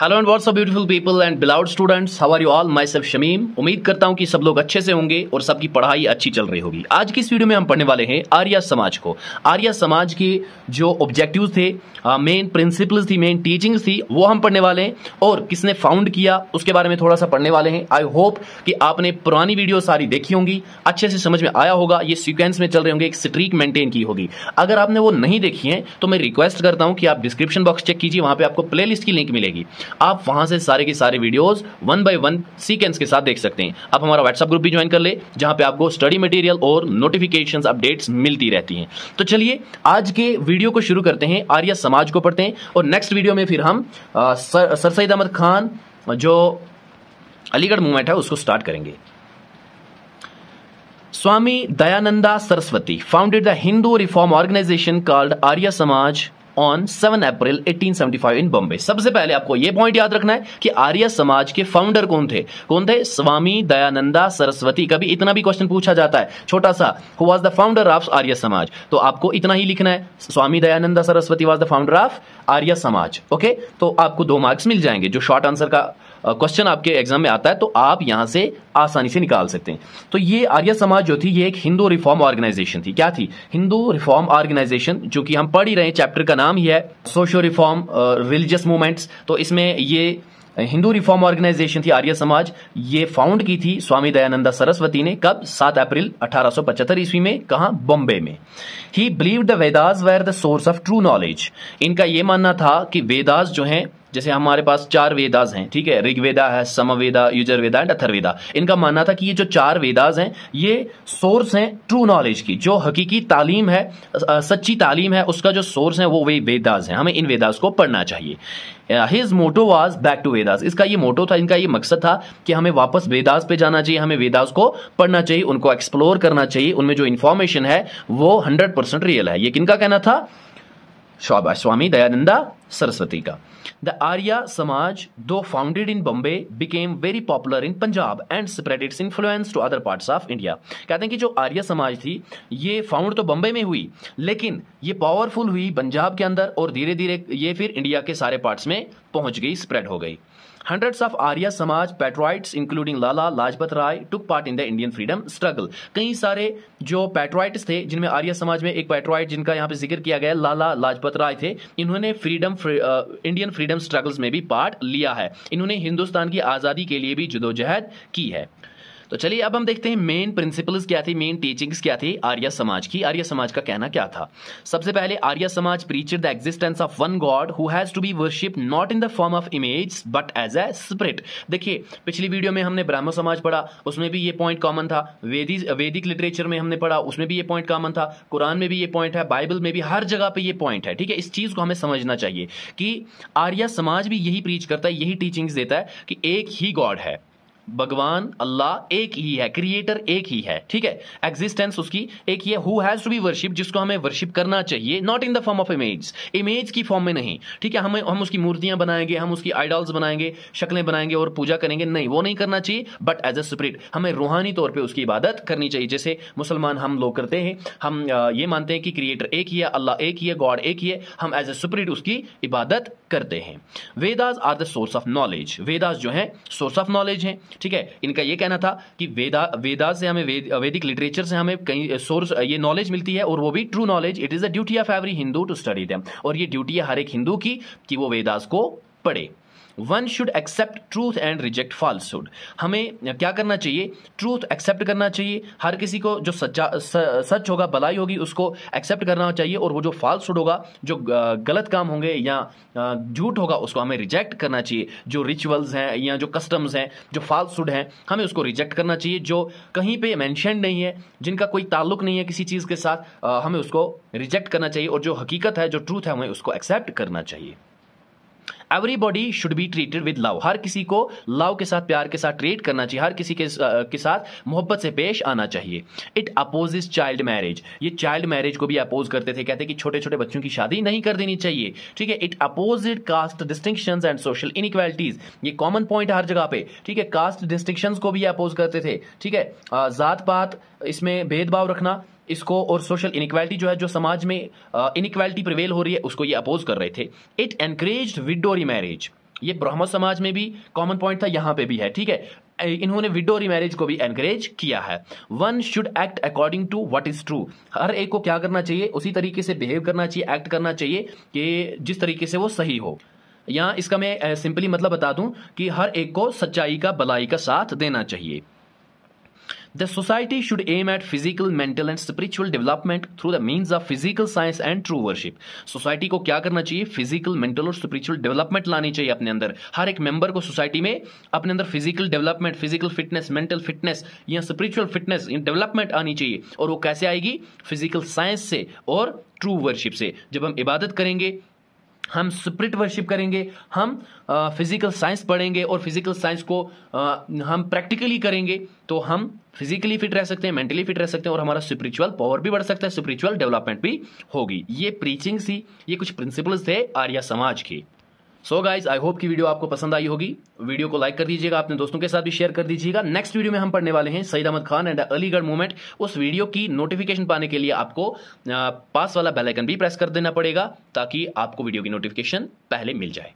hello and what's beautiful people and beloved students how are you all myself Shamim उम्मीद करता हूं कि सब लोग अच्छे से होंगे और सबकी पढ़ाई अच्छी चल रही होगी आज की इस वीडियो में हम पढ़ने वाले हैं आर्या समाज को आर्या समाज के जो ऑब्जेक्टिव थे मेन प्रिंसिपल्स थी मेन टीचिंग्स थी वो हम पढ़ने वाले हैं और किसने फाउंड किया उसके बारे में थोड़ा सा पढ़ने वाले हैं आई होप कि आपने पुरानी वीडियो सारी देखी होंगी अच्छे से समझ में आया होगा ये सिक्वेंस में चल रहे होंगे एक स्ट्रीक मेंटेन की होगी अगर आपने वो नहीं देखी है तो मैं रिक्वेस्ट करता हूँ कि आप डिस्क्रिप्शन बॉक्स चेक कीजिए वहाँ पर आपको प्ले की लिंक मिलेगी आप वहां से सारे के सारे videos one by one sequence के साथ देख सकते हैं आप हमारा व्हाट्सएप ग्रुप भी ज्वाइन कर ले जहां पे आपको स्टडी मटेरियल और नोटिफिकेशन अपडेट्स मिलती रहती हैं तो चलिए आज के वीडियो को शुरू करते हैं आर्य समाज को पढ़ते हैं और नेक्स्ट वीडियो में फिर हम आ, सर, सैद अहमद खान जो अलीगढ़ मूवमेंट है उसको स्टार्ट करेंगे Swami Dayananda Saraswati founded the Hindu reform organisation called Arya Samaj on seven April 1875 in Bombay सबसे पहले आपको यह पॉइंट याद रखना है कि आर्य समाज के फाउंडर कौन थे कौन थे स्वामी दयानंदा सरस्वती कभी इतना भी क्वेश्चन पूछा जाता है छोटा सा who was the founder of Arya Samaj तो आपको इतना ही लिखना है Swami Dayananda Saraswati was the founder of Arya Samaj okay तो आपको दो मार्क्स मिल जाएंगे जो शॉर्ट आंसर का क्वेश्चन आपके एग्जाम में आता है तो आप यहां से आसानी से निकाल सकते हैं तो ये आर्य समाज जो थी ये एक हिंदू रिफॉर्म ऑर्गेनाइजेशन थी क्या थी हिंदू रिफॉर्म ऑर्गेनाइजेशन जो कि हम पढ़ ही रहे हैं चैप्टर का नाम ही है सोशो रिफॉर्म रिलीजियस मूवमेंट्स तो इसमें ये हिंदू रिफॉर्म ऑर्गेनाइजेशन थी आर्य समाज ये फाउंड की थी स्वामी दयानंदा सरस्वती ने कब 7 अप्रैल 1875 ईस्वी में कहा बॉम्बे में ही believe the Vedas were the source of true knowledge इनका ये मानना था कि वेदास जो हैं जैसे हमारे पास चार वेदाज हैं ठीक है ऋग्वेदा है समवेदा युजरवेदा एंड अथर्वेदा इनका मानना था कि ये जो चार वेदाज हैं ये सोर्स हैं ट्रू नॉलेज की जो हकीकी तालीम है सच्ची तालीम है उसका जो सोर्स है वो वे वेदाज हैं हमें इन वेदास को पढ़ना चाहिए his motto was back to Vedas इसका ये मोटो था इनका ये मकसद था कि हमें वापस वेदास पे जाना चाहिए हमें वेदास को पढ़ना चाहिए उनको एक्सप्लोर करना चाहिए उनमें जो इन्फॉर्मेशन है वो हंड्रेड परसेंट रियल है ये किनका कहना था स्वामी दयानंदा सरस्वती का द आर्या समाज दो founded in Bombay became very popular in Punjab and spread its influence to other parts of India कहते हैं कि जो आर्या समाज थी ये फाउंड तो बॉम्बे में हुई लेकिन ये पावरफुल हुई पंजाब के अंदर और धीरे धीरे ये फिर इंडिया के सारे पार्ट्स में पहुंच गई स्प्रेड हो गई hundreds of Arya Samaj patriots including Lala Lajpat Rai took part in the Indian freedom struggle कई सारे जो पेट्रॉइट्स थे जिनमें आर्या समाज में एक पेट्रॉइट जिनका यहाँ पे जिक्र किया गया लाला लाजपत राय थे इन्होंने फ्रीडम इंडियन फ्रीडम स्ट्रगल्स में भी पार्ट लिया है इन्होंने हिंदुस्तान की आज़ादी के लिए भी जदोजहद की है तो चलिए अब हम देखते हैं मेन प्रिंसिपल्स क्या थी मेन टीचिंग्स क्या थी आर्य समाज की आर्य समाज का कहना क्या था सबसे पहले Arya Samaj preacher the existence of one god who has to be worship not in the form of image but as a spirit देखिए पिछली वीडियो में हमने ब्राह्मण समाज पढ़ा उसमें भी ये पॉइंट कॉमन था वेदी वैदिक लिटरेचर में हमने पढ़ा उसमें भी ये पॉइंट कॉमन था कुरान में भी ये पॉइंट है बाइबल में भी हर जगह पर ये पॉइंट है ठीक है इस चीज़ को हमें समझना चाहिए कि आर्य समाज भी यही प्रीच करता है यही टीचिंग्स देता है कि एक ही गॉड है भगवान अल्लाह एक ही है क्रिएटर एक ही है ठीक है एग्जिस्टेंस उसकी एक ही है who has to be worship जिसको हमें वर्शिप करना चाहिए not in the form of image image की फॉर्म में नहीं ठीक है हमें हम उसकी मूर्तियां बनाएंगे हम उसकी आइडल्स बनाएंगे शक्लें बनाएंगे और पूजा करेंगे नहीं वो नहीं करना चाहिए बट एज अ स्प्रिट हमें रूहानी तौर पर उसकी इबादत करनी चाहिए जैसे मुसलमान हम लोग करते हैं हम ये मानते हैं कि क्रिएटर एक ही है अल्लाह एक ही है गॉड एक ही है हम एज अ स्प्रिट उसकी इबादत करते हैं Vedas are the source of knowledge Vedas जो है सोर्स ऑफ नॉलेज है ठीक है इनका ये कहना था कि वेदा वेदा से हमें वेद, वैदिक लिटरेचर से हमें कई सोर्स ये नॉलेज मिलती है और वो भी true knowledge it is the duty of every Hindu to study them और ये ड्यूटी है हर एक हिंदू की कि वो वेदास को पढ़े one should accept truth and reject falsehood हमें क्या करना चाहिए ट्रूथ एक्सेप्ट करना चाहिए हर किसी को जो सच्चा सच होगा भलाई होगी उसको एक्सेप्ट करना चाहिए और वो जो फॉल्सुड होगा जो गलत काम होंगे या झूठ होगा उसको हमें रिजेक्ट करना चाहिए जो रिचुअल्स हैं या जो कस्टम्स हैं जो फॉल्सुड हैं हमें उसको रिजेक्ट करना चाहिए जो कहीं पर मैंशन नहीं है जिनका कोई ताल्लुक नहीं है किसी चीज़ के साथ हमें उसको रिजेक्ट करना चाहिए और जो हकीकत है जो ट्रूथ है हमें उसको एक्सेप्ट करना चाहिए everybody should be treated with love हर किसी को लव के साथ प्यार के साथ ट्रीट करना चाहिए हर किसी के, के साथ मोहब्बत से पेश आना चाहिए इट अपोज चाइल्ड मैरिज ये चाइल्ड मैरिज को भी अपोज करते थे कहते कि छोटे छोटे बच्चों की शादी नहीं कर देनी चाहिए ठीक है it opposed caste distinction and social inequalities ये कॉमन पॉइंट हर जगह पे ठीक है कास्ट डिस्टिंक्शन को भी अपोज करते थे ठीक है जात पात इसमें भेदभाव रखना इसको और सोशल इनक्वालिटी जो है जो समाज में इनक्वालिटी प्रिवेल हो रही है उसको ये अपोज कर रहे थे इट एनकरेज विडो रीमैरिज ये ब्रह्म समाज में भी कॉमन पॉइंट था यहाँ पे भी है ठीक है इन्होंने विडो रिमैरिज को भी एनकरेज किया है one should act according to what is true हर एक को क्या करना चाहिए उसी तरीके से बिहेव करना चाहिए एक्ट करना चाहिए कि जिस तरीके से वो सही हो यहाँ इसका मैं सिंपली मतलब बता दूं कि हर एक को सच्चाई का भलाई का साथ देना चाहिए the society should aim at physical mental and spiritual development through the means of physical science and true worship society को क्या करना चाहिए फिजिकल मेंटल और स्पिरिचुअल डेवलपमेंट लानी चाहिए अपने अंदर हर एक मेंबर को सोसाइटी में अपने अंदर physical development physical fitness mental fitness या स्पिरिचुअल फिटनेस डेवलपमेंट आनी चाहिए और वो कैसे आएगी फिजिकल साइंस से और ट्रू वर्शिप से जब हम इबादत करेंगे हम स्प्रिट वर्शिप करेंगे हम फिजिकल साइंस पढ़ेंगे और फिजिकल साइंस को आ, हम प्रैक्टिकली करेंगे तो हम फिजिकली फिट रह सकते हैं मेंटली फिट रह सकते हैं और हमारा स्पिरिचुअल पावर भी बढ़ सकता है स्पिरिचुअल डेवलपमेंट भी होगी ये प्रीचिंग सी ये कुछ प्रिंसिपल्स थे आर्या समाज के सो गाइज आई होप की वीडियो आपको पसंद आई होगी वीडियो को लाइक कर दीजिएगा अपने दोस्तों के साथ भी शेयर कर दीजिएगा नेक्स्ट वीडियो में हम पढ़ने वाले हैं सईद अहमद खान एंड अलीगढ़ मूवमेंट उस वीडियो की नोटिफिकेशन पाने के लिए आपको पास वाला बेलाइकन भी प्रेस कर देना पड़ेगा ताकि आपको वीडियो की नोटिफिकेशन पहले मिल जाए